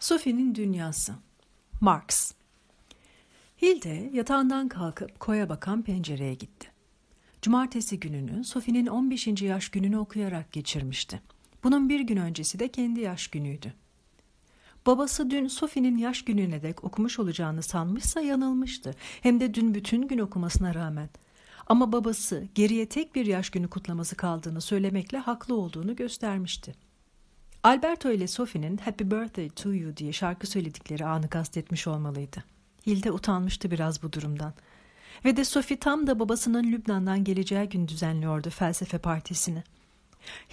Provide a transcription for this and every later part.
Sophie'nin Dünyası Marx Hilde yatağından kalkıp koya bakan pencereye gitti. Cumartesi gününü Sophie'nin 15. yaş gününü okuyarak geçirmişti. Bunun bir gün öncesi de kendi yaş günüydü. Babası dün Sophie'nin yaş gününe dek okumuş olacağını sanmışsa yanılmıştı. Hem de dün bütün gün okumasına rağmen. Ama babası geriye tek bir yaş günü kutlaması kaldığını söylemekle haklı olduğunu göstermişti. Alberto ile Sophie'nin Happy Birthday to You diye şarkı söyledikleri anı kastetmiş olmalıydı. Hilde utanmıştı biraz bu durumdan. Ve de Sophie tam da babasının Lübnan'dan geleceği gün düzenliyordu felsefe partisini.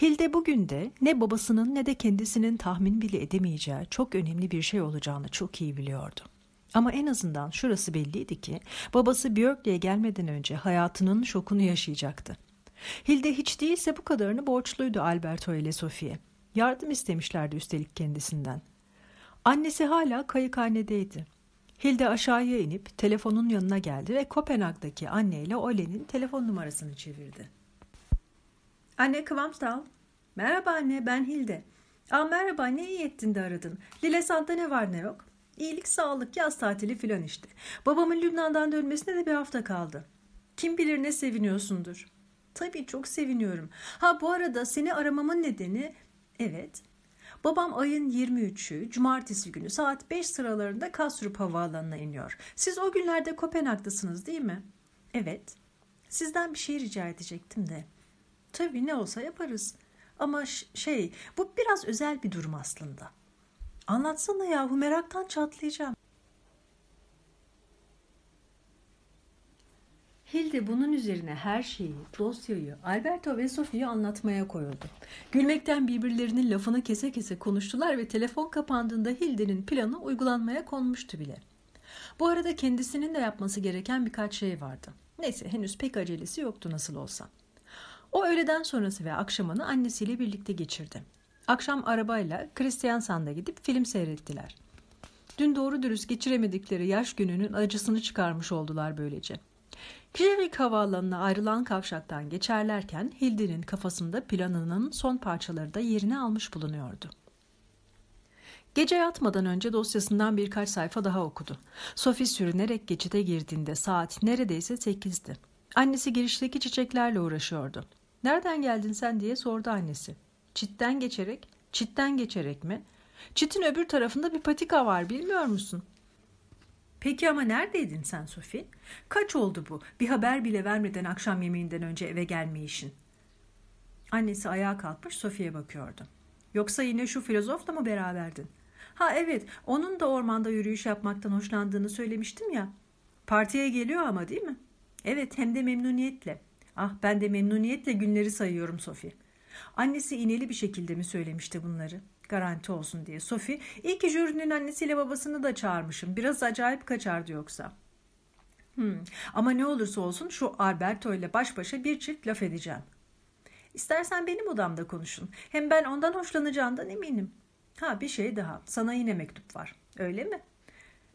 Hilde bugün de ne babasının ne de kendisinin tahmin bile edemeyeceği çok önemli bir şey olacağını çok iyi biliyordu. Ama en azından şurası belliydi ki babası Björk'le gelmeden önce hayatının şokunu yaşayacaktı. Hilde hiç değilse bu kadarını borçluydu Alberto ile Sophie'ye. Yardım istemişlerdi üstelik kendisinden. Annesi hala kayıkhanedeydi. Hilde aşağıya inip telefonun yanına geldi ve Kopenhag'daki anneyle Ole'nin telefon numarasını çevirdi. Anne Kıvamsal. Merhaba anne ben Hilde. Aa merhaba anne iyi ettin de aradın. Santa ne var ne yok? İyilik sağlık yaz tatili filan işte. Babamın Lübnan'dan dönmesine de bir hafta kaldı. Kim bilir ne seviniyorsundur. Tabii çok seviniyorum. Ha bu arada seni aramamın nedeni Evet. Babam ayın 23'ü cumartesi günü saat 5 sıralarında Kastrup Havaalanı'na iniyor. Siz o günlerde Kopenhag'dasınız değil mi? Evet. Sizden bir şey rica edecektim de. Tabii ne olsa yaparız. Ama şey bu biraz özel bir durum aslında. Anlatsana yahu meraktan çatlayacağım. Hilde bunun üzerine her şeyi, dosyayı, Alberto ve Sophie'yi anlatmaya koyuldu. Gülmekten birbirlerinin lafını kese kese konuştular ve telefon kapandığında Hilde'nin planı uygulanmaya konmuştu bile. Bu arada kendisinin de yapması gereken birkaç şey vardı. Neyse henüz pek acelesi yoktu nasıl olsa. O öğleden sonrası ve akşamını annesiyle birlikte geçirdi. Akşam arabayla Christian Sand'a gidip film seyrettiler. Dün doğru dürüst geçiremedikleri yaş gününün acısını çıkarmış oldular böylece. Kirevik havaalanına ayrılan kavşaktan geçerlerken Hildi'nin kafasında planının son parçaları da yerini almış bulunuyordu. Gece yatmadan önce dosyasından birkaç sayfa daha okudu. Sophie sürünerek geçide girdiğinde saat neredeyse sekizdi. Annesi girişteki çiçeklerle uğraşıyordu. ''Nereden geldin sen?'' diye sordu annesi. ''Çitten geçerek, çitten geçerek mi? Çitin öbür tarafında bir patika var bilmiyor musun?'' Peki ama neredeydin sen Sofi? Kaç oldu bu? Bir haber bile vermeden akşam yemeğinden önce eve gelme işin. Annesi ayağa kalkmış Sofi'ye bakıyordu. Yoksa yine şu filozofla mı beraberdin? Ha evet, onun da ormanda yürüyüş yapmaktan hoşlandığını söylemiştim ya. Partiye geliyor ama değil mi? Evet, hem de memnuniyetle. Ah ben de memnuniyetle günleri sayıyorum Sofi. Annesi ineli bir şekilde mi söylemişti bunları?'' garanti olsun diye. Sophie iyi ki jürinin annesiyle babasını da çağırmışım. Biraz acayip kaçardı yoksa. Hmm. Ama ne olursa olsun şu Alberto ile baş başa bir çift laf edeceğim. İstersen benim odamda konuşun. Hem ben ondan hoşlanacağından eminim. Ha bir şey daha. Sana yine mektup var. Öyle mi?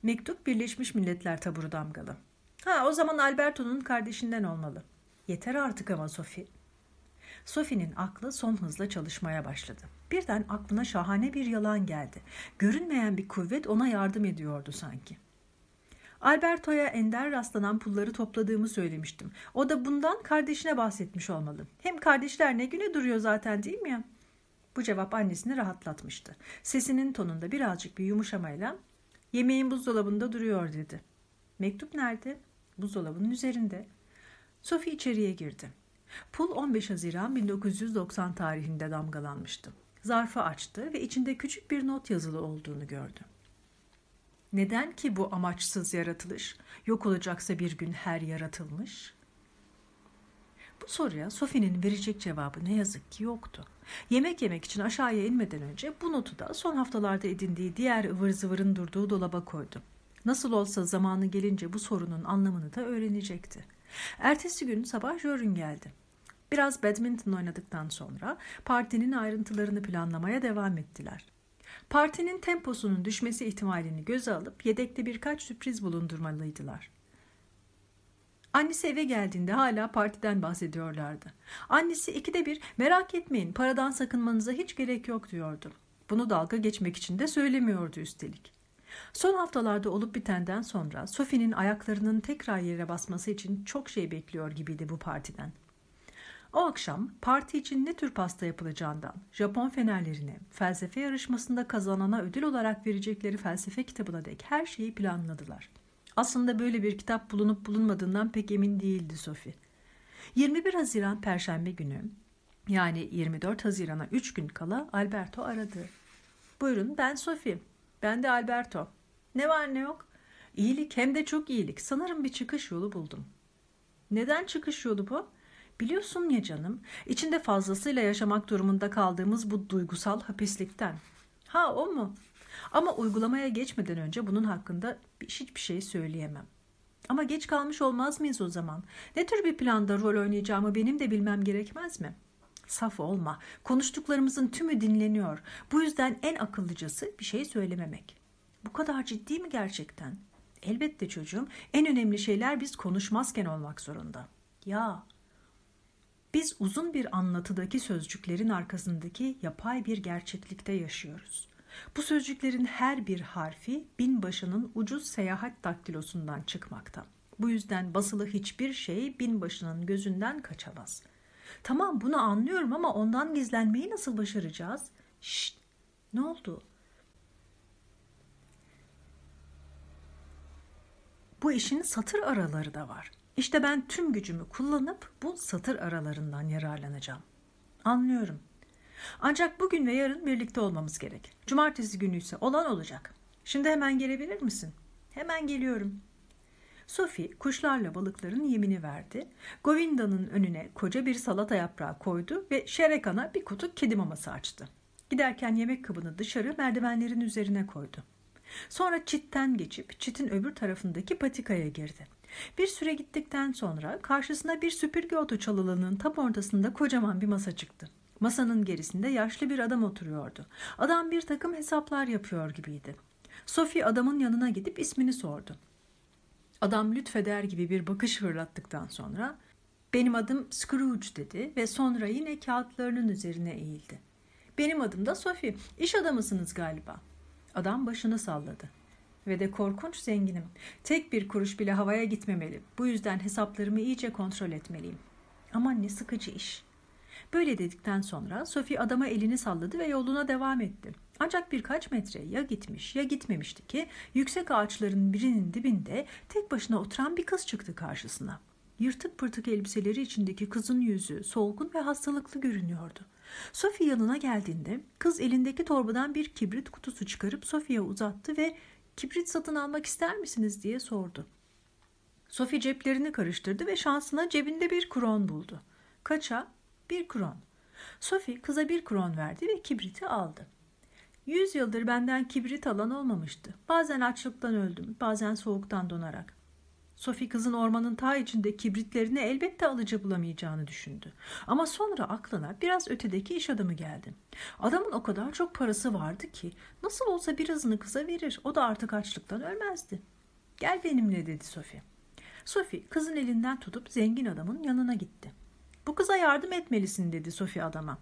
Mektup Birleşmiş Milletler taburu damgalı. Ha o zaman Alberto'nun kardeşinden olmalı. Yeter artık ama Sophie. Sophie'nin aklı son hızla çalışmaya başladı. Birden aklına şahane bir yalan geldi. Görünmeyen bir kuvvet ona yardım ediyordu sanki. Alberto'ya ender rastlanan pulları topladığımı söylemiştim. O da bundan kardeşine bahsetmiş olmalı. Hem kardeşler ne güne duruyor zaten değil mi ya? Bu cevap annesini rahatlatmıştı. Sesinin tonunda birazcık bir yumuşamayla yemeğin buzdolabında duruyor dedi. Mektup nerede? Buzdolabının üzerinde. Sophie içeriye girdi. Pul 15 Haziran 1990 tarihinde damgalanmıştı zarfı açtı ve içinde küçük bir not yazılı olduğunu gördü. Neden ki bu amaçsız yaratılış yok olacaksa bir gün her yaratılmış? Bu soruya Sophie'nin verecek cevabı ne yazık ki yoktu. Yemek yemek için aşağıya inmeden önce bu notu da son haftalarda edindiği diğer ıvır zıvırın durduğu dolaba koydu. Nasıl olsa zamanı gelince bu sorunun anlamını da öğrenecekti. Ertesi gün sabah Jörün geldi. Biraz badminton oynadıktan sonra partinin ayrıntılarını planlamaya devam ettiler. Partinin temposunun düşmesi ihtimalini göze alıp yedekte birkaç sürpriz bulundurmalıydılar. Annesi eve geldiğinde hala partiden bahsediyorlardı. Annesi ikide bir merak etmeyin paradan sakınmanıza hiç gerek yok diyordu. Bunu dalga geçmek için de söylemiyordu üstelik. Son haftalarda olup bitenden sonra Sophie'nin ayaklarının tekrar yere basması için çok şey bekliyor gibiydi bu partiden. O akşam parti için ne tür pasta yapılacağından, Japon fenerlerine, felsefe yarışmasında kazanana ödül olarak verecekleri felsefe kitabına dek her şeyi planladılar. Aslında böyle bir kitap bulunup bulunmadığından pek emin değildi Sophie. 21 Haziran Perşembe günü yani 24 Haziran'a 3 gün kala Alberto aradı. Buyurun ben Sophie. Ben de Alberto. Ne var ne yok? İyilik hem de çok iyilik. Sanırım bir çıkış yolu buldum. Neden çıkış yolu bu? Biliyorsun ya canım, içinde fazlasıyla yaşamak durumunda kaldığımız bu duygusal hapislikten. Ha o mu? Ama uygulamaya geçmeden önce bunun hakkında hiçbir şey söyleyemem. Ama geç kalmış olmaz mıyız o zaman? Ne tür bir planda rol oynayacağımı benim de bilmem gerekmez mi? Saf olma. Konuştuklarımızın tümü dinleniyor. Bu yüzden en akıllıcası bir şey söylememek. Bu kadar ciddi mi gerçekten? Elbette çocuğum. En önemli şeyler biz konuşmazken olmak zorunda. Ya biz uzun bir anlatıdaki sözcüklerin arkasındaki yapay bir gerçeklikte yaşıyoruz. Bu sözcüklerin her bir harfi binbaşının ucuz seyahat daktilosundan çıkmakta. Bu yüzden basılı hiçbir şey binbaşının gözünden kaçamaz. Tamam bunu anlıyorum ama ondan gizlenmeyi nasıl başaracağız? Şşt ne oldu? Bu işin satır araları da var. İşte ben tüm gücümü kullanıp bu satır aralarından yararlanacağım. Anlıyorum. Ancak bugün ve yarın birlikte olmamız gerek. Cumartesi günü ise olan olacak. Şimdi hemen gelebilir misin? Hemen geliyorum. Sophie kuşlarla balıkların yemini verdi. Govinda'nın önüne koca bir salata yaprağı koydu ve Şerekan'a bir kutu kedi maması açtı. Giderken yemek kabını dışarı merdivenlerin üzerine koydu. Sonra çitten geçip çitin öbür tarafındaki patikaya girdi. Bir süre gittikten sonra karşısına bir süpürge otu çalılığının tam ortasında kocaman bir masa çıktı. Masanın gerisinde yaşlı bir adam oturuyordu. Adam bir takım hesaplar yapıyor gibiydi. Sophie adamın yanına gidip ismini sordu. Adam lütfeder gibi bir bakış fırlattıktan sonra benim adım Scrooge dedi ve sonra yine kağıtlarının üzerine eğildi. Benim adım da Sophie. İş adamısınız galiba. Adam başını salladı ve de korkunç zenginim. Tek bir kuruş bile havaya gitmemeli. Bu yüzden hesaplarımı iyice kontrol etmeliyim. Ama ne sıkıcı iş. Böyle dedikten sonra Sophie adama elini salladı ve yoluna devam etti. Ancak birkaç metre ya gitmiş ya gitmemişti ki yüksek ağaçların birinin dibinde tek başına oturan bir kız çıktı karşısına. Yırtık pırtık elbiseleri içindeki kızın yüzü solgun ve hastalıklı görünüyordu. Sophie yanına geldiğinde kız elindeki torbadan bir kibrit kutusu çıkarıp Sophie'ye uzattı ve kibrit satın almak ister misiniz diye sordu. Sophie ceplerini karıştırdı ve şansına cebinde bir kron buldu. Kaça? Bir kron. Sophie kıza bir kron verdi ve kibriti aldı. Yüz yıldır benden kibrit alan olmamıştı. Bazen açlıktan öldüm, bazen soğuktan donarak. Sophie kızın ormanın ta içinde kibritlerini elbette alıcı bulamayacağını düşündü. Ama sonra aklına biraz ötedeki iş adamı geldi. Adamın o kadar çok parası vardı ki nasıl olsa birazını kıza verir. O da artık açlıktan ölmezdi. Gel benimle dedi Sophie. Sophie kızın elinden tutup zengin adamın yanına gitti. Bu kıza yardım etmelisin dedi Sophie adama.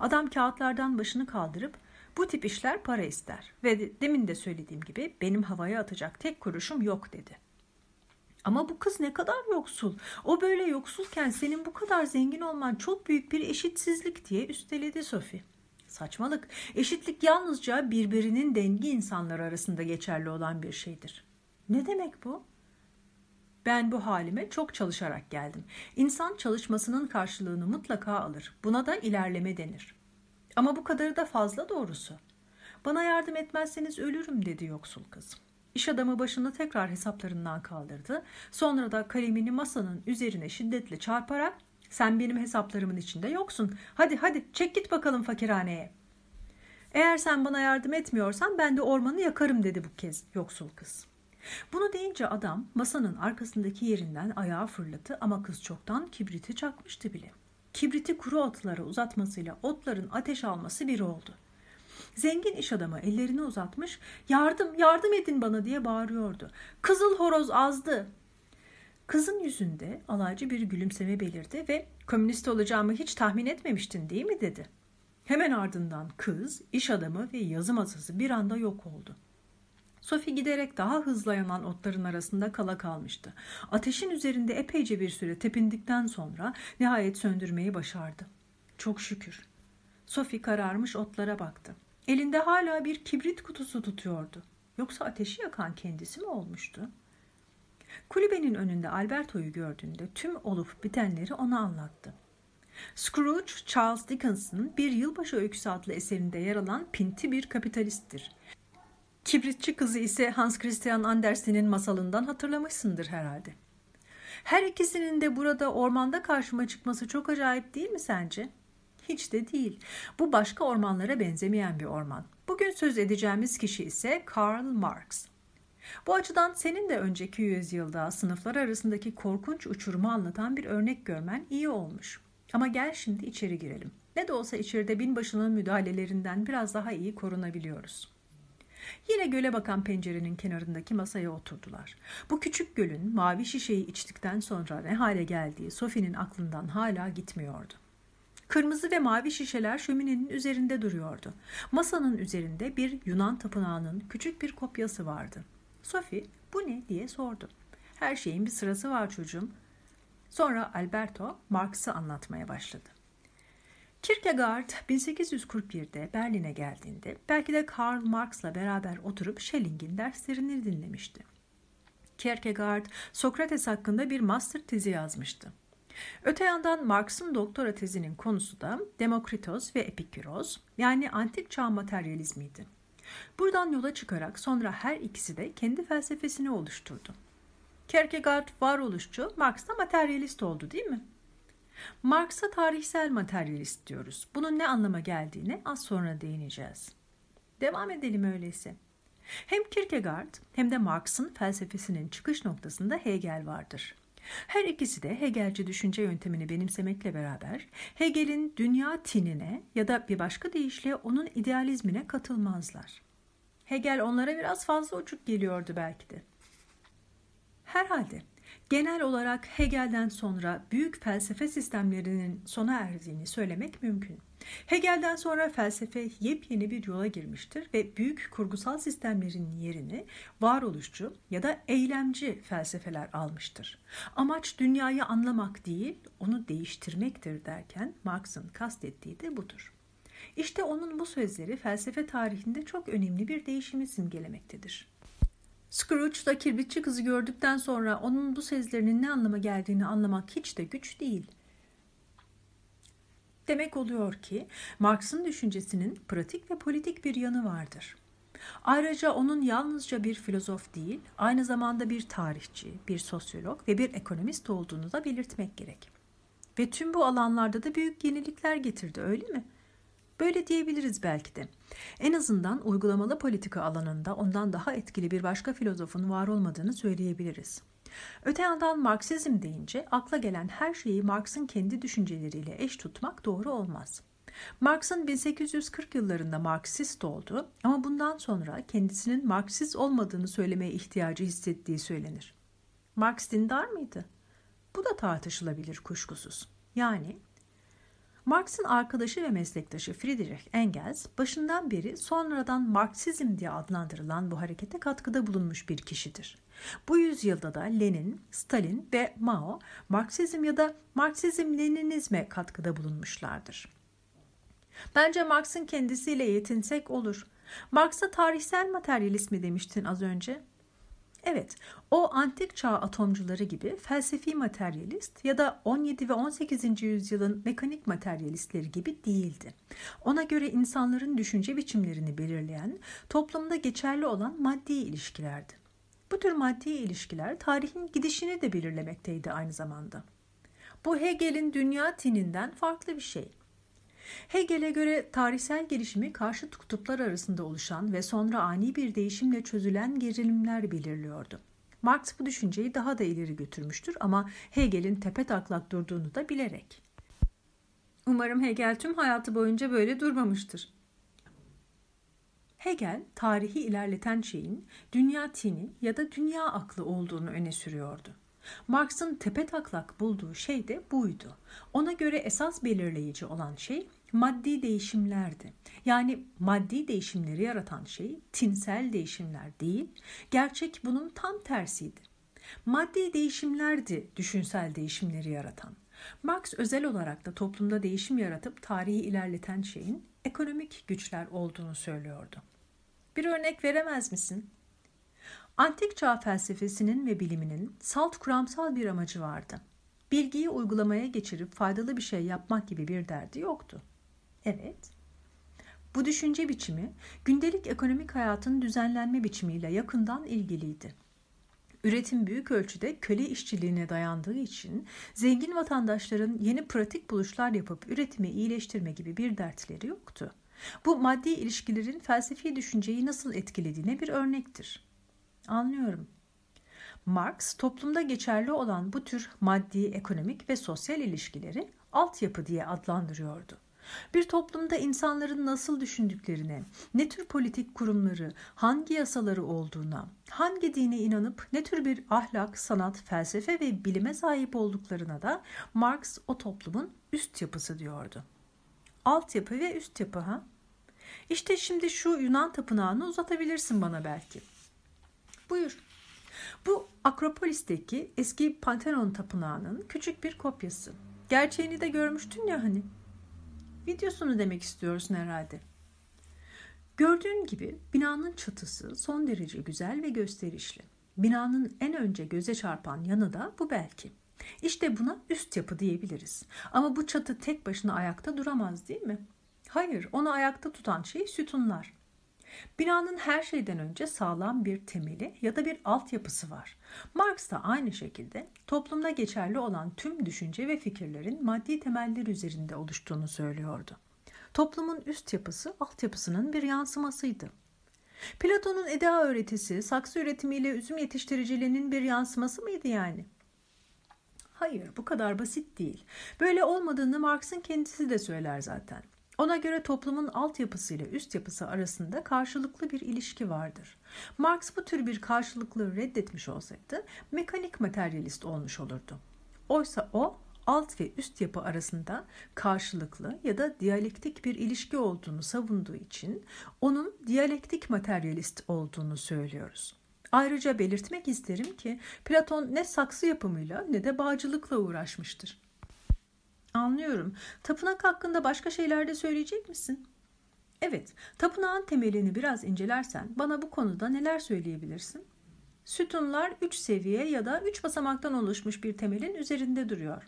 Adam kağıtlardan başını kaldırıp bu tip işler para ister ve demin de söylediğim gibi benim havaya atacak tek kuruşum yok dedi.'' Ama bu kız ne kadar yoksul. O böyle yoksulken senin bu kadar zengin olman çok büyük bir eşitsizlik diye üsteledi Sophie. Saçmalık. Eşitlik yalnızca birbirinin dengi insanlar arasında geçerli olan bir şeydir. Ne demek bu? Ben bu halime çok çalışarak geldim. İnsan çalışmasının karşılığını mutlaka alır. Buna da ilerleme denir. Ama bu kadarı da fazla doğrusu. Bana yardım etmezseniz ölürüm dedi yoksul kız. İş adamı başını tekrar hesaplarından kaldırdı. Sonra da kalemini masanın üzerine şiddetle çarparak sen benim hesaplarımın içinde yoksun. Hadi hadi çek git bakalım fakirhaneye. Eğer sen bana yardım etmiyorsan ben de ormanı yakarım dedi bu kez yoksul kız. Bunu deyince adam masanın arkasındaki yerinden ayağa fırladı ama kız çoktan kibriti çakmıştı bile. Kibriti kuru otlara uzatmasıyla otların ateş alması bir oldu. Zengin iş adamı ellerini uzatmış yardım yardım edin bana diye bağırıyordu. Kızıl horoz azdı. Kızın yüzünde alaycı bir gülümseme belirdi ve komünist olacağımı hiç tahmin etmemiştin değil mi dedi. Hemen ardından kız, iş adamı ve yazı masası bir anda yok oldu. Sophie giderek daha hızla yanan otların arasında kala kalmıştı. Ateşin üzerinde epeyce bir süre tepindikten sonra nihayet söndürmeyi başardı. Çok şükür. Sophie kararmış otlara baktı. Elinde hala bir kibrit kutusu tutuyordu. Yoksa ateşi yakan kendisi mi olmuştu? Kulübenin önünde Alberto'yu gördüğünde tüm olup bitenleri ona anlattı. Scrooge, Charles Dickens'ın Bir Yılbaşı Öyküsü adlı eserinde yer alan pinti bir kapitalisttir. Kibritçi kızı ise Hans Christian Andersen'in masalından hatırlamışsındır herhalde. Her ikisinin de burada ormanda karşıma çıkması çok acayip değil mi sence?'' Hiç de değil. Bu başka ormanlara benzemeyen bir orman. Bugün söz edeceğimiz kişi ise Karl Marx. Bu açıdan senin de önceki yüzyılda sınıflar arasındaki korkunç uçurumu anlatan bir örnek görmen iyi olmuş. Ama gel şimdi içeri girelim. Ne de olsa içeride binbaşının müdahalelerinden biraz daha iyi korunabiliyoruz. Yine göle bakan pencerenin kenarındaki masaya oturdular. Bu küçük gölün mavi şişeyi içtikten sonra ne hale geldiği Sophie'nin aklından hala gitmiyordu. Kırmızı ve mavi şişeler şöminenin üzerinde duruyordu. Masanın üzerinde bir Yunan tapınağının küçük bir kopyası vardı. Sophie bu ne diye sordu. Her şeyin bir sırası var çocuğum. Sonra Alberto Marx'ı anlatmaya başladı. Kierkegaard 1841'de Berlin'e geldiğinde belki de Karl Marx'la beraber oturup Schelling'in derslerini dinlemişti. Kierkegaard Sokrates hakkında bir master tezi yazmıştı. Öte yandan Marx'ın doktora tezinin konusu da Demokritos ve Epikuros yani antik çağ materyalizmiydi. Buradan yola çıkarak sonra her ikisi de kendi felsefesini oluşturdu. Kierkegaard varoluşçu, Marx da materyalist oldu değil mi? Marx'a tarihsel materyalist diyoruz. Bunun ne anlama geldiğini az sonra değineceğiz. Devam edelim öyleyse. Hem Kierkegaard hem de Marx'ın felsefesinin çıkış noktasında Hegel vardır. Her ikisi de Hegelci düşünce yöntemini benimsemekle beraber Hegel'in dünya tinine ya da bir başka deyişle onun idealizmine katılmazlar. Hegel onlara biraz fazla uçuk geliyordu belki de. Herhalde genel olarak Hegel'den sonra büyük felsefe sistemlerinin sona erdiğini söylemek mümkün. Hegel'den sonra felsefe yepyeni bir yola girmiştir ve büyük kurgusal sistemlerin yerini varoluşçu ya da eylemci felsefeler almıştır. Amaç dünyayı anlamak değil, onu değiştirmektir derken Marx'ın kastettiği de budur. İşte onun bu sözleri felsefe tarihinde çok önemli bir değişimi simgelemektedir. Scrooge da kirbitçi kızı gördükten sonra onun bu sezlerinin ne anlama geldiğini anlamak hiç de güç değil. Demek oluyor ki Marx'ın düşüncesinin pratik ve politik bir yanı vardır. Ayrıca onun yalnızca bir filozof değil, aynı zamanda bir tarihçi, bir sosyolog ve bir ekonomist olduğunu da belirtmek gerek. Ve tüm bu alanlarda da büyük yenilikler getirdi, öyle mi?'' Böyle diyebiliriz belki de. En azından uygulamalı politika alanında ondan daha etkili bir başka filozofun var olmadığını söyleyebiliriz. Öte yandan Marksizm deyince akla gelen her şeyi Marx'ın kendi düşünceleriyle eş tutmak doğru olmaz. Marx'ın 1840 yıllarında Marksist oldu ama bundan sonra kendisinin Marksist olmadığını söylemeye ihtiyacı hissettiği söylenir. Marx dindar mıydı? Bu da tartışılabilir kuşkusuz. Yani Marx'ın arkadaşı ve meslektaşı Friedrich Engels başından beri sonradan Marksizm diye adlandırılan bu harekete katkıda bulunmuş bir kişidir. Bu yüzyılda da Lenin, Stalin ve Mao Marksizm ya da Marksizm-Leninizme katkıda bulunmuşlardır. Bence Marx'ın kendisiyle yetinsek olur. Marx'a tarihsel materyalist mi demiştin az önce? Evet, o antik çağ atomcuları gibi felsefi materyalist ya da 17 ve 18. yüzyılın mekanik materyalistleri gibi değildi. Ona göre insanların düşünce biçimlerini belirleyen, toplumda geçerli olan maddi ilişkilerdi. Bu tür maddi ilişkiler tarihin gidişini de belirlemekteydi aynı zamanda. Bu Hegel'in dünya tininden farklı bir şey. Hegel'e göre tarihsel gelişimi karşıt kutuplar arasında oluşan ve sonra ani bir değişimle çözülen gerilimler belirliyordu. Marx bu düşünceyi daha da ileri götürmüştür ama Hegel'in tepe taklak durduğunu da bilerek. Umarım Hegel tüm hayatı boyunca böyle durmamıştır. Hegel tarihi ilerleten şeyin dünya tini ya da dünya aklı olduğunu öne sürüyordu. Marx'ın tepe taklak bulduğu şey de buydu. Ona göre esas belirleyici olan şey maddi değişimlerdi. Yani maddi değişimleri yaratan şey tinsel değişimler değil, gerçek bunun tam tersiydi. Maddi değişimlerdi düşünsel değişimleri yaratan. Marx özel olarak da toplumda değişim yaratıp tarihi ilerleten şeyin ekonomik güçler olduğunu söylüyordu. Bir örnek veremez misin? Antik çağ felsefesinin ve biliminin salt kuramsal bir amacı vardı. Bilgiyi uygulamaya geçirip faydalı bir şey yapmak gibi bir derdi yoktu. Evet, bu düşünce biçimi gündelik ekonomik hayatın düzenlenme biçimiyle yakından ilgiliydi. Üretim büyük ölçüde köle işçiliğine dayandığı için zengin vatandaşların yeni pratik buluşlar yapıp üretimi iyileştirme gibi bir dertleri yoktu. Bu maddi ilişkilerin felsefi düşünceyi nasıl etkilediğine bir örnektir. Anlıyorum. Marx toplumda geçerli olan bu tür maddi, ekonomik ve sosyal ilişkileri altyapı diye adlandırıyordu. Bir toplumda insanların nasıl düşündüklerine, ne tür politik kurumları, hangi yasaları olduğuna, hangi dine inanıp ne tür bir ahlak, sanat, felsefe ve bilime sahip olduklarına da Marx o toplumun üst yapısı diyordu. Altyapı ve üst yapı ha? İşte şimdi şu Yunan tapınağını uzatabilirsin bana belki. Buyur. Bu Akropolis'teki eski Pantheon tapınağının küçük bir kopyası. Gerçeğini de görmüştün ya hani. Videosunu demek istiyorsun herhalde. Gördüğün gibi binanın çatısı son derece güzel ve gösterişli. Binanın en önce göze çarpan yanı da bu belki. İşte buna üst yapı diyebiliriz. Ama bu çatı tek başına ayakta duramaz değil mi? Hayır, onu ayakta tutan şey sütunlar. Binanın her şeyden önce sağlam bir temeli ya da bir altyapısı var. Marx da aynı şekilde toplumda geçerli olan tüm düşünce ve fikirlerin maddi temeller üzerinde oluştuğunu söylüyordu. Toplumun üst yapısı altyapısının bir yansımasıydı. Platon'un eda öğretisi saksı üretimiyle üzüm yetiştiriciliğinin bir yansıması mıydı yani? Hayır, bu kadar basit değil. Böyle olmadığını Marx'ın kendisi de söyler zaten. Ona göre toplumun ile üst yapısı arasında karşılıklı bir ilişki vardır. Marx bu tür bir karşılıklı reddetmiş olsaydı mekanik materyalist olmuş olurdu. Oysa o alt ve üst yapı arasında karşılıklı ya da diyalektik bir ilişki olduğunu savunduğu için onun diyalektik materyalist olduğunu söylüyoruz. Ayrıca belirtmek isterim ki Platon ne saksı yapımıyla ne de bağcılıkla uğraşmıştır. Anlıyorum. Tapınak hakkında başka şeyler de söyleyecek misin? Evet, tapınağın temelini biraz incelersen bana bu konuda neler söyleyebilirsin? Sütunlar 3 seviye ya da 3 basamaktan oluşmuş bir temelin üzerinde duruyor.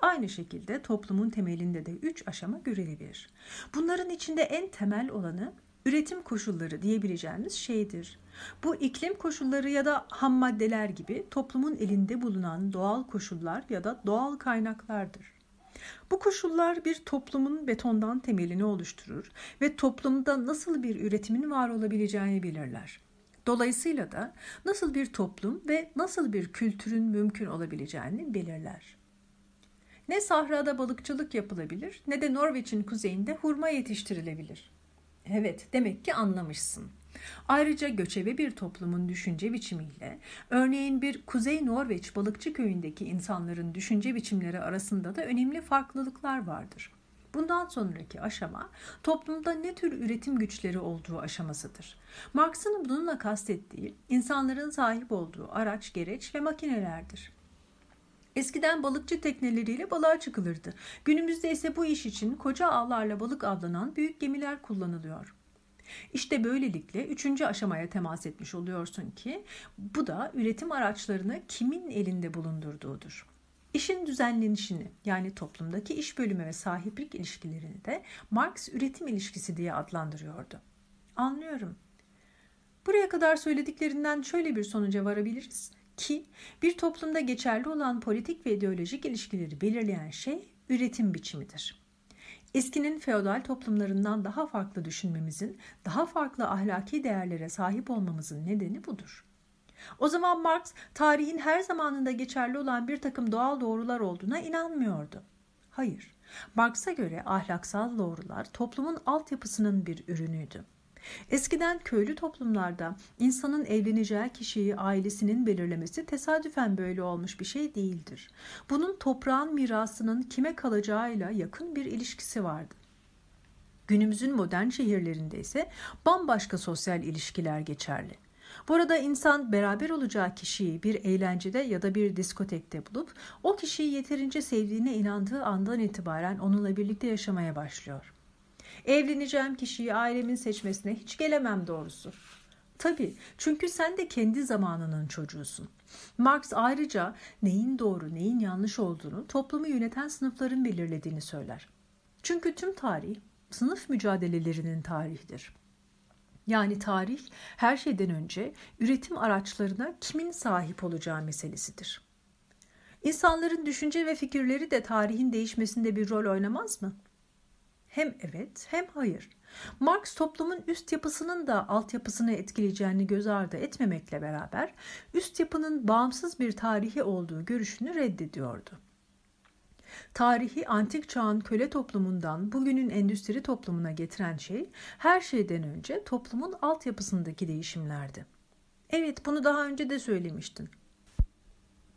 Aynı şekilde toplumun temelinde de 3 aşama görülebilir. Bunların içinde en temel olanı üretim koşulları diyebileceğimiz şeydir. Bu iklim koşulları ya da ham maddeler gibi toplumun elinde bulunan doğal koşullar ya da doğal kaynaklardır. Bu koşullar bir toplumun betondan temelini oluşturur ve toplumda nasıl bir üretimin var olabileceğini belirler. Dolayısıyla da nasıl bir toplum ve nasıl bir kültürün mümkün olabileceğini belirler. Ne sahrada balıkçılık yapılabilir ne de Norveç'in kuzeyinde hurma yetiştirilebilir. Evet, demek ki anlamışsın. Ayrıca göçebe bir toplumun düşünce biçimiyle, örneğin bir Kuzey Norveç balıkçı köyündeki insanların düşünce biçimleri arasında da önemli farklılıklar vardır. Bundan sonraki aşama toplumda ne tür üretim güçleri olduğu aşamasıdır. Marx'ın bununla kastettiği insanların sahip olduğu araç, gereç ve makinelerdir. Eskiden balıkçı tekneleriyle balığa çıkılırdı. Günümüzde ise bu iş için koca ağlarla balık avlanan büyük gemiler kullanılıyor. İşte böylelikle üçüncü aşamaya temas etmiş oluyorsun ki bu da üretim araçlarını kimin elinde bulundurduğudur. İşin düzenlenişini yani toplumdaki iş bölümü ve sahiplik ilişkilerini de Marx üretim ilişkisi diye adlandırıyordu. Anlıyorum. Buraya kadar söylediklerinden şöyle bir sonuca varabiliriz ki bir toplumda geçerli olan politik ve ideolojik ilişkileri belirleyen şey üretim biçimidir. Eskinin feodal toplumlarından daha farklı düşünmemizin, daha farklı ahlaki değerlere sahip olmamızın nedeni budur. O zaman Marx tarihin her zamanında geçerli olan bir takım doğal doğrular olduğuna inanmıyordu. Hayır, Marx'a göre ahlaksal doğrular toplumun altyapısının bir ürünüydü. Eskiden köylü toplumlarda insanın evleneceği kişiyi ailesinin belirlemesi tesadüfen böyle olmuş bir şey değildir. Bunun toprağın mirasının kime kalacağıyla yakın bir ilişkisi vardı. Günümüzün modern şehirlerinde ise bambaşka sosyal ilişkiler geçerli. Burada insan beraber olacağı kişiyi bir eğlencede ya da bir diskotekte bulup o kişiyi yeterince sevdiğine inandığı andan itibaren onunla birlikte yaşamaya başlıyor. Evleneceğim kişiyi ailemin seçmesine hiç gelemem doğrusu. Tabii çünkü sen de kendi zamanının çocuğusun. Marx ayrıca neyin doğru neyin yanlış olduğunu toplumu yöneten sınıfların belirlediğini söyler. Çünkü tüm tarih sınıf mücadelelerinin tarihidir. Yani tarih her şeyden önce üretim araçlarına kimin sahip olacağı meselesidir. İnsanların düşünce ve fikirleri de tarihin değişmesinde bir rol oynamaz mı? Hem evet hem hayır. Marx toplumun üst yapısının da altyapısını etkileyeceğini göz ardı etmemekle beraber üst yapının bağımsız bir tarihi olduğu görüşünü reddediyordu. Tarihi antik çağın köle toplumundan bugünün endüstri toplumuna getiren şey her şeyden önce toplumun altyapısındaki değişimlerdi. Evet bunu daha önce de söylemiştin.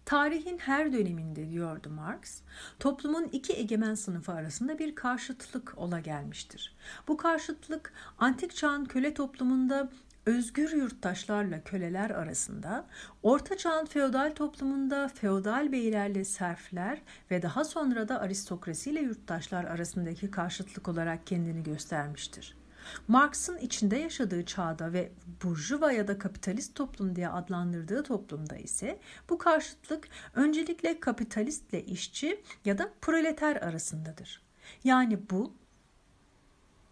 Tarihin her döneminde diyordu Marx, toplumun iki egemen sınıfı arasında bir karşıtlık ola gelmiştir. Bu karşıtlık antik çağın köle toplumunda özgür yurttaşlarla köleler arasında, orta çağın feodal toplumunda feodal beylerle serfler ve daha sonra da aristokrasiyle yurttaşlar arasındaki karşıtlık olarak kendini göstermiştir. Marx'ın içinde yaşadığı çağda ve burjuva ya da kapitalist toplum diye adlandırdığı toplumda ise bu karşıtlık öncelikle kapitalistle işçi ya da proleter arasındadır. Yani bu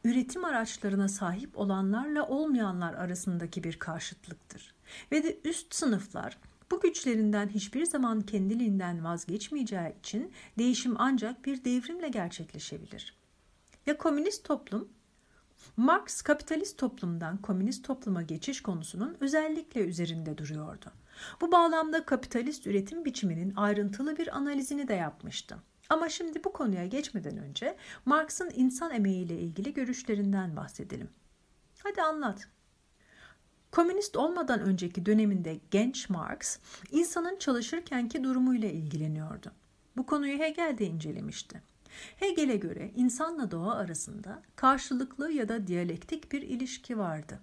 üretim araçlarına sahip olanlarla olmayanlar arasındaki bir karşıtlıktır. Ve de üst sınıflar bu güçlerinden hiçbir zaman kendiliğinden vazgeçmeyeceği için değişim ancak bir devrimle gerçekleşebilir. Ya komünist toplum Marx kapitalist toplumdan komünist topluma geçiş konusunun özellikle üzerinde duruyordu. Bu bağlamda kapitalist üretim biçiminin ayrıntılı bir analizini de yapmıştı. Ama şimdi bu konuya geçmeden önce Marx'ın insan emeğiyle ilgili görüşlerinden bahsedelim. Hadi anlat. Komünist olmadan önceki döneminde genç Marx, insanın çalışırkenki durumuyla ilgileniyordu. Bu konuyu Hegel de incelemişti. Hegel'e göre insanla doğa arasında karşılıklı ya da diyalektik bir ilişki vardı.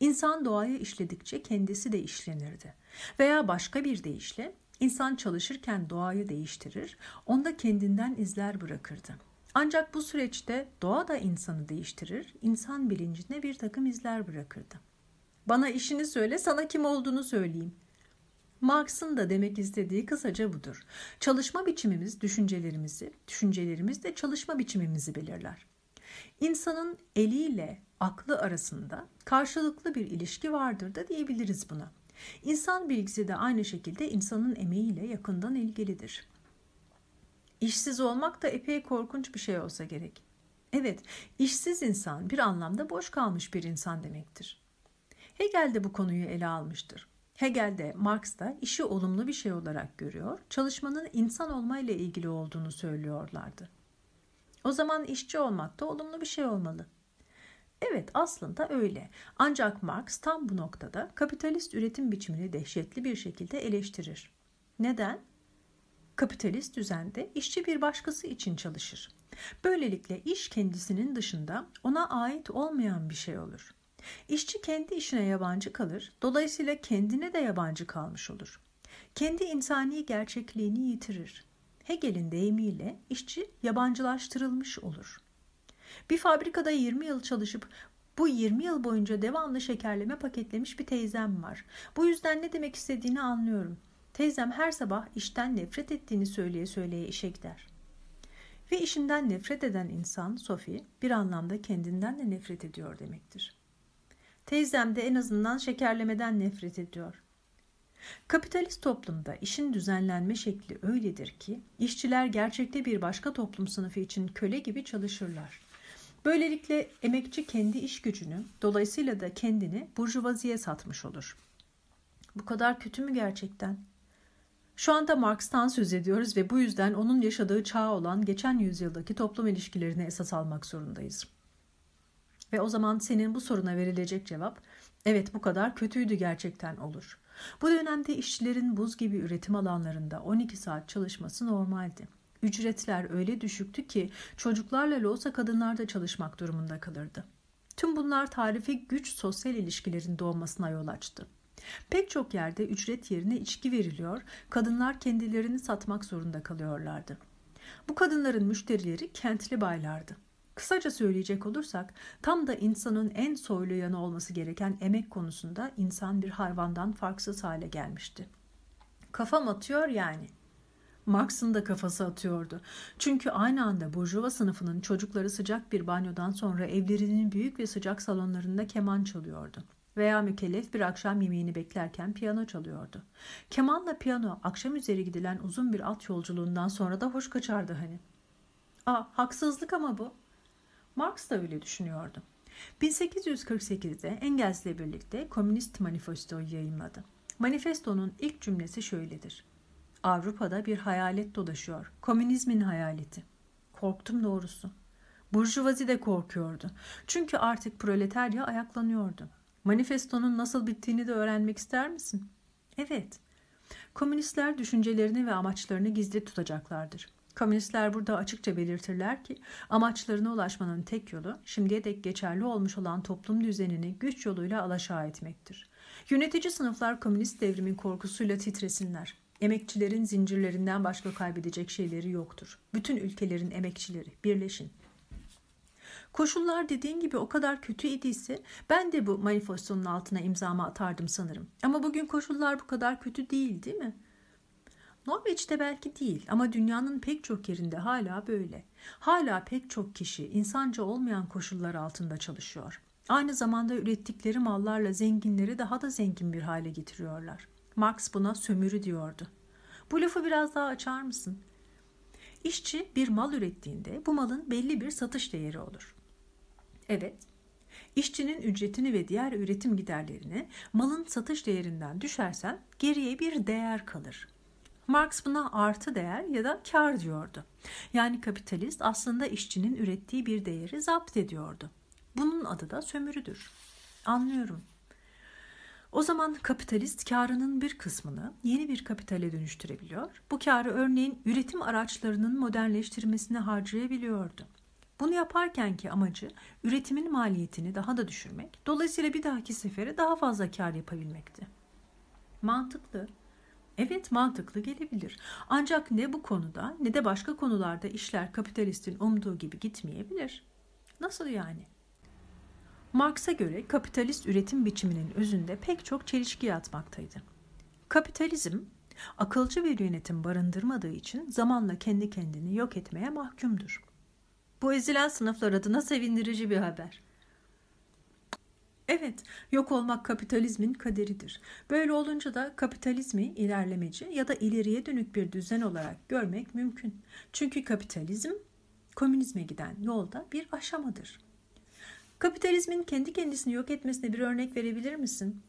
İnsan doğaya işledikçe kendisi de işlenirdi. Veya başka bir deyişle insan çalışırken doğayı değiştirir, onda kendinden izler bırakırdı. Ancak bu süreçte doğa da insanı değiştirir, insan bilincine bir takım izler bırakırdı. Bana işini söyle, sana kim olduğunu söyleyeyim. Marx'ın da demek istediği kısaca budur. Çalışma biçimimiz düşüncelerimizi, düşüncelerimiz de çalışma biçimimizi belirler. İnsanın eliyle aklı arasında karşılıklı bir ilişki vardır da diyebiliriz buna. İnsan bilgisi de aynı şekilde insanın emeğiyle yakından ilgilidir. İşsiz olmak da epey korkunç bir şey olsa gerek. Evet, işsiz insan bir anlamda boş kalmış bir insan demektir. Hegel de bu konuyu ele almıştır. Hegel de Marx da işi olumlu bir şey olarak görüyor, çalışmanın insan olmayla ilgili olduğunu söylüyorlardı. O zaman işçi olmak da olumlu bir şey olmalı. Evet aslında öyle. Ancak Marx tam bu noktada kapitalist üretim biçimini dehşetli bir şekilde eleştirir. Neden? Kapitalist düzende işçi bir başkası için çalışır. Böylelikle iş kendisinin dışında ona ait olmayan bir şey olur. İşçi kendi işine yabancı kalır, dolayısıyla kendine de yabancı kalmış olur. Kendi insani gerçekliğini yitirir. Hegel'in deyimiyle işçi yabancılaştırılmış olur. Bir fabrikada 20 yıl çalışıp bu 20 yıl boyunca devamlı şekerleme paketlemiş bir teyzem var. Bu yüzden ne demek istediğini anlıyorum. Teyzem her sabah işten nefret ettiğini söyleye söyleye işe gider. Ve işinden nefret eden insan Sophie bir anlamda kendinden de nefret ediyor demektir. Teyzem de en azından şekerlemeden nefret ediyor. Kapitalist toplumda işin düzenlenme şekli öyledir ki işçiler gerçekte bir başka toplum sınıfı için köle gibi çalışırlar. Böylelikle emekçi kendi iş gücünü, dolayısıyla da kendini burjuvaziye satmış olur. Bu kadar kötü mü gerçekten? Şu anda Marx'tan söz ediyoruz ve bu yüzden onun yaşadığı çağ olan geçen yüzyıldaki toplum ilişkilerini esas almak zorundayız. Ve o zaman senin bu soruna verilecek cevap evet bu kadar kötüydü gerçekten olur. Bu dönemde işçilerin buz gibi üretim alanlarında 12 saat çalışması normaldi. Ücretler öyle düşüktü ki çocuklarla olsa kadınlar da çalışmak durumunda kalırdı. Tüm bunlar tarifi güç sosyal ilişkilerin doğmasına yol açtı. Pek çok yerde ücret yerine içki veriliyor, kadınlar kendilerini satmak zorunda kalıyorlardı. Bu kadınların müşterileri kentli baylardı. Kısaca söyleyecek olursak tam da insanın en soylu yanı olması gereken emek konusunda insan bir hayvandan farksız hale gelmişti. Kafam atıyor yani. Marx'ın da kafası atıyordu. Çünkü aynı anda burjuva sınıfının çocukları sıcak bir banyodan sonra evlerinin büyük ve sıcak salonlarında keman çalıyordu veya mükellef bir akşam yemeğini beklerken piyano çalıyordu. Kemanla piyano akşam üzeri gidilen uzun bir at yolculuğundan sonra da hoş kaçardı hani. Aa haksızlık ama bu. Marx da öyle düşünüyordu. 1848'de Engels ile birlikte Komünist Manifesto'yu yayınladı. Manifestonun ilk cümlesi şöyledir. Avrupa'da bir hayalet dolaşıyor. Komünizmin hayaleti. Korktum doğrusu. Burjuvazi de korkuyordu. Çünkü artık proletarya ayaklanıyordu. Manifestonun nasıl bittiğini de öğrenmek ister misin? Evet. Komünistler düşüncelerini ve amaçlarını gizli tutacaklardır. Komünistler burada açıkça belirtirler ki amaçlarına ulaşmanın tek yolu şimdiye dek geçerli olmuş olan toplum düzenini güç yoluyla alaşağı etmektir. Yönetici sınıflar komünist devrimin korkusuyla titresinler. Emekçilerin zincirlerinden başka kaybedecek şeyleri yoktur. Bütün ülkelerin emekçileri birleşin. Koşullar dediğin gibi o kadar kötü idiyse ben de bu manifestonun altına imzamı atardım sanırım. Ama bugün koşullar bu kadar kötü değil değil mi?'' Norveç'te belki değil ama dünyanın pek çok yerinde hala böyle. Hala pek çok kişi insanca olmayan koşullar altında çalışıyor. Aynı zamanda ürettikleri mallarla zenginleri daha da zengin bir hale getiriyorlar. Marx buna sömürü diyordu. Bu lafı biraz daha açar mısın? İşçi bir mal ürettiğinde bu malın belli bir satış değeri olur. Evet, İşçinin ücretini ve diğer üretim giderlerini malın satış değerinden düşersen geriye bir değer kalır. Marx buna artı değer ya da kar diyordu. Yani kapitalist aslında işçinin ürettiği bir değeri zapt ediyordu. Bunun adı da sömürüdür. Anlıyorum. O zaman kapitalist karının bir kısmını yeni bir kapitale dönüştürebiliyor. Bu karı örneğin üretim araçlarının modernleştirmesine harcayabiliyordu. Bunu yaparken ki amacı üretimin maliyetini daha da düşürmek, dolayısıyla bir dahaki sefere daha fazla kar yapabilmekti. Mantıklı. Evet mantıklı gelebilir. Ancak ne bu konuda ne de başka konularda işler kapitalistin umduğu gibi gitmeyebilir. Nasıl yani? Marx'a göre kapitalist üretim biçiminin özünde pek çok çelişki yatmaktaydı. Kapitalizm akılcı bir yönetim barındırmadığı için zamanla kendi kendini yok etmeye mahkumdur. Bu ezilen sınıflar adına sevindirici bir haber. Evet, yok olmak kapitalizmin kaderidir. Böyle olunca da kapitalizmi ilerlemeci ya da ileriye dönük bir düzen olarak görmek mümkün. Çünkü kapitalizm komünizme giden yolda bir aşamadır. Kapitalizmin kendi kendisini yok etmesine bir örnek verebilir misin?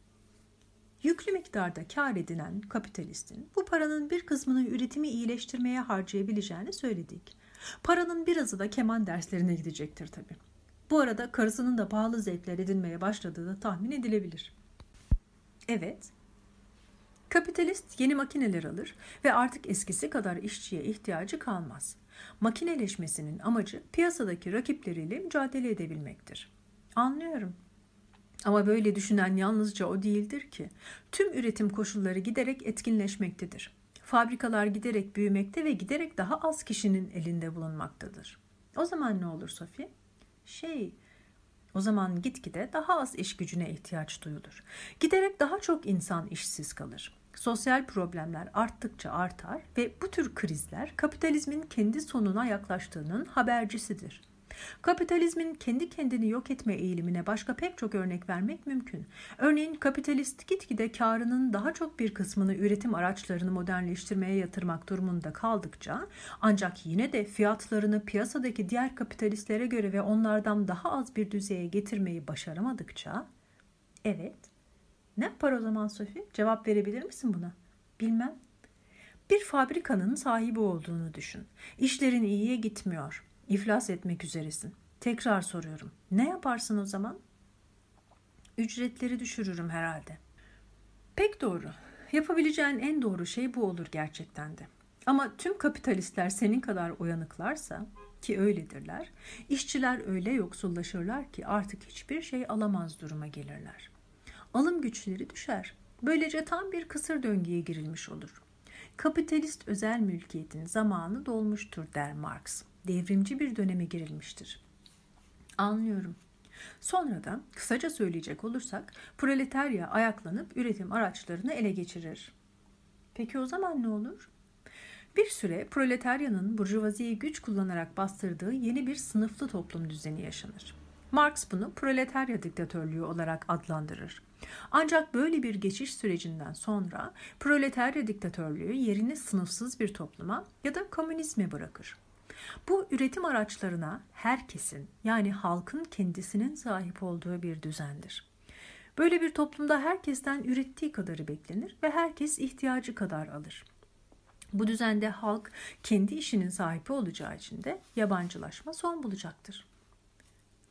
Yüklü miktarda kar edinen kapitalistin bu paranın bir kısmını üretimi iyileştirmeye harcayabileceğini söyledik. Paranın birazı da keman derslerine gidecektir tabii. Bu arada karısının da pahalı zevkler edinmeye başladığı da tahmin edilebilir. Evet, Kapitalist yeni makineler alır ve artık eskisi kadar işçiye ihtiyacı kalmaz. Makineleşmesinin amacı piyasadaki rakipleriyle mücadele edebilmektir. Anlıyorum. Ama böyle düşünen yalnızca o değildir ki. Tüm üretim koşulları giderek etkinleşmektedir. Fabrikalar giderek büyümekte ve giderek daha az kişinin elinde bulunmaktadır. O zaman ne olur Sophie? şey. O zaman gitgide daha az iş gücüne ihtiyaç duyulur. Giderek daha çok insan işsiz kalır. Sosyal problemler arttıkça artar ve bu tür krizler kapitalizmin kendi sonuna yaklaştığının habercisidir. Kapitalizmin kendi kendini yok etme eğilimine başka pek çok örnek vermek mümkün. Örneğin kapitalist gitgide karının daha çok bir kısmını üretim araçlarını modernleştirmeye yatırmak durumunda kaldıkça ancak yine de fiyatlarını piyasadaki diğer kapitalistlere göre ve onlardan daha az bir düzeye getirmeyi başaramadıkça evet ne yapar o zaman Sofi? Cevap verebilir misin buna? Bilmem. Bir fabrikanın sahibi olduğunu düşün. İşlerin iyiye gitmiyor İflas etmek üzeresin. Tekrar soruyorum. Ne yaparsın o zaman? Ücretleri düşürürüm herhalde. Pek doğru. Yapabileceğin en doğru şey bu olur gerçekten de. Ama tüm kapitalistler senin kadar uyanıklarsa ki öyledirler, işçiler öyle yoksullaşırlar ki artık hiçbir şey alamaz duruma gelirler. Alım güçleri düşer. Böylece tam bir kısır döngüye girilmiş olur. Kapitalist özel mülkiyetin zamanı dolmuştur der Marx devrimci bir döneme girilmiştir. Anlıyorum. Sonra da kısaca söyleyecek olursak proletarya ayaklanıp üretim araçlarını ele geçirir. Peki o zaman ne olur? Bir süre proletaryanın burjuvaziye güç kullanarak bastırdığı yeni bir sınıflı toplum düzeni yaşanır. Marx bunu proletarya diktatörlüğü olarak adlandırır. Ancak böyle bir geçiş sürecinden sonra proletarya diktatörlüğü yerini sınıfsız bir topluma ya da komünizme bırakır. Bu üretim araçlarına herkesin yani halkın kendisinin sahip olduğu bir düzendir. Böyle bir toplumda herkesten ürettiği kadarı beklenir ve herkes ihtiyacı kadar alır. Bu düzende halk kendi işinin sahibi olacağı için de yabancılaşma son bulacaktır.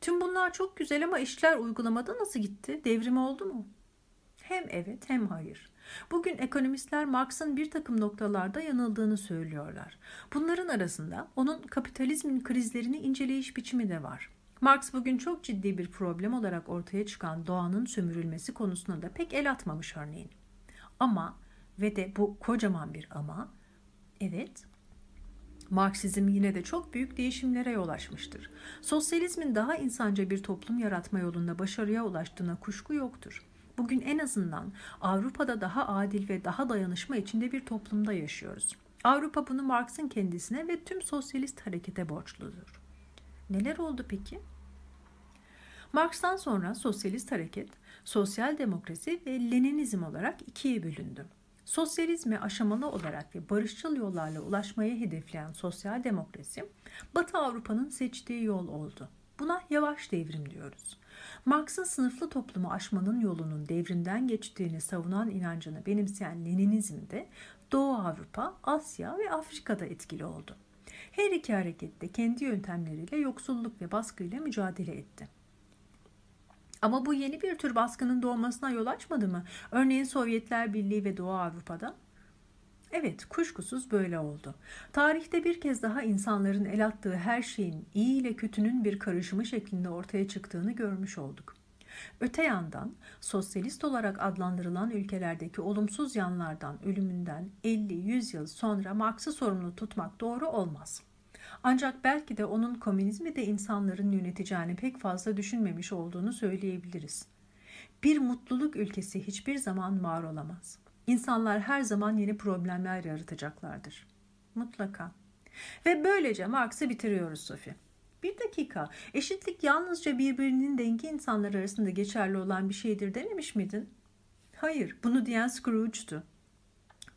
Tüm bunlar çok güzel ama işler uygulamada nasıl gitti? Devrim oldu mu? Hem evet hem hayır. Bugün ekonomistler Marx'ın bir takım noktalarda yanıldığını söylüyorlar. Bunların arasında onun kapitalizmin krizlerini inceleyiş biçimi de var. Marx bugün çok ciddi bir problem olarak ortaya çıkan doğanın sömürülmesi konusuna da pek el atmamış örneğin. Ama ve de bu kocaman bir ama, evet Marksizm yine de çok büyük değişimlere yol açmıştır. Sosyalizmin daha insanca bir toplum yaratma yolunda başarıya ulaştığına kuşku yoktur. Bugün en azından Avrupa'da daha adil ve daha dayanışma içinde bir toplumda yaşıyoruz. Avrupa bunu Marx'ın kendisine ve tüm sosyalist harekete borçludur. Neler oldu peki? Marx'tan sonra sosyalist hareket, sosyal demokrasi ve Leninizm olarak ikiye bölündü. Sosyalizme aşamalı olarak ve barışçıl yollarla ulaşmayı hedefleyen sosyal demokrasi, Batı Avrupa'nın seçtiği yol oldu. Buna yavaş devrim diyoruz. Marx'ın sınıflı toplumu aşmanın yolunun devrimden geçtiğini savunan inancını benimseyen Leninizm de Doğu Avrupa, Asya ve Afrika'da etkili oldu. Her iki harekette kendi yöntemleriyle yoksulluk ve baskıyla mücadele etti. Ama bu yeni bir tür baskının doğmasına yol açmadı mı? Örneğin Sovyetler Birliği ve Doğu Avrupa'da Evet, kuşkusuz böyle oldu. Tarihte bir kez daha insanların el attığı her şeyin iyi ile kötünün bir karışımı şeklinde ortaya çıktığını görmüş olduk. Öte yandan sosyalist olarak adlandırılan ülkelerdeki olumsuz yanlardan ölümünden 50-100 yıl sonra Marx'ı sorumlu tutmak doğru olmaz. Ancak belki de onun komünizmi de insanların yöneteceğini pek fazla düşünmemiş olduğunu söyleyebiliriz. Bir mutluluk ülkesi hiçbir zaman var olamaz. İnsanlar her zaman yeni problemler yaratacaklardır. Mutlaka. Ve böylece Marx'ı bitiriyoruz Sophie. Bir dakika, eşitlik yalnızca birbirinin denge insanlar arasında geçerli olan bir şeydir dememiş miydin? Hayır, bunu diyen Scrooge'tu.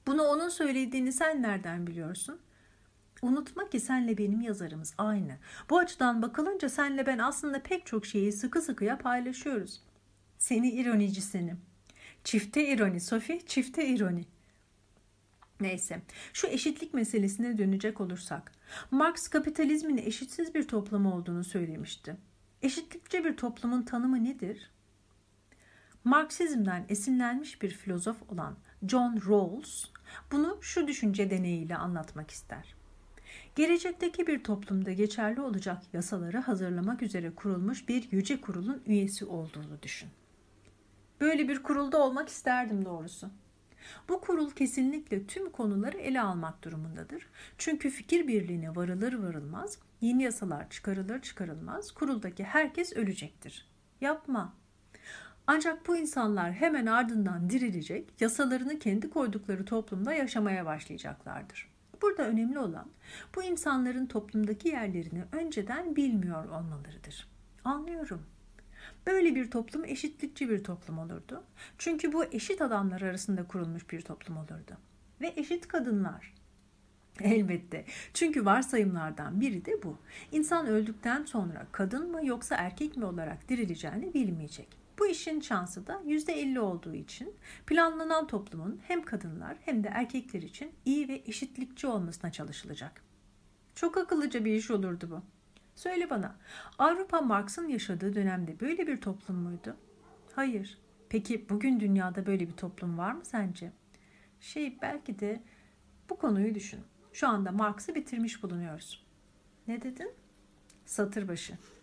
Bunu onun söylediğini sen nereden biliyorsun? Unutma ki senle benim yazarımız aynı. Bu açıdan bakılınca senle ben aslında pek çok şeyi sıkı sıkıya paylaşıyoruz. Seni ironicisini. Çifte ironi Sophie, çifte ironi. Neyse, şu eşitlik meselesine dönecek olursak. Marx kapitalizmin eşitsiz bir toplum olduğunu söylemişti. Eşitlikçi bir toplumun tanımı nedir? Marksizmden esinlenmiş bir filozof olan John Rawls bunu şu düşünce deneyiyle anlatmak ister. Gelecekteki bir toplumda geçerli olacak yasaları hazırlamak üzere kurulmuş bir yüce kurulun üyesi olduğunu düşün. Böyle bir kurulda olmak isterdim doğrusu. Bu kurul kesinlikle tüm konuları ele almak durumundadır. Çünkü fikir birliğine varılır varılmaz, yeni yasalar çıkarılır çıkarılmaz kuruldaki herkes ölecektir. Yapma. Ancak bu insanlar hemen ardından dirilecek, yasalarını kendi koydukları toplumda yaşamaya başlayacaklardır. Burada önemli olan bu insanların toplumdaki yerlerini önceden bilmiyor olmalarıdır. Anlıyorum. Böyle bir toplum eşitlikçi bir toplum olurdu. Çünkü bu eşit adamlar arasında kurulmuş bir toplum olurdu. Ve eşit kadınlar. Elbette. Çünkü varsayımlardan biri de bu. İnsan öldükten sonra kadın mı yoksa erkek mi olarak dirileceğini bilmeyecek. Bu işin şansı da %50 olduğu için planlanan toplumun hem kadınlar hem de erkekler için iyi ve eşitlikçi olmasına çalışılacak. Çok akıllıca bir iş olurdu bu. Söyle bana, Avrupa Marx'ın yaşadığı dönemde böyle bir toplum muydu? Hayır. Peki bugün dünyada böyle bir toplum var mı sence? Şey belki de bu konuyu düşün. Şu anda Marx'ı bitirmiş bulunuyoruz. Ne dedin? Satır başı.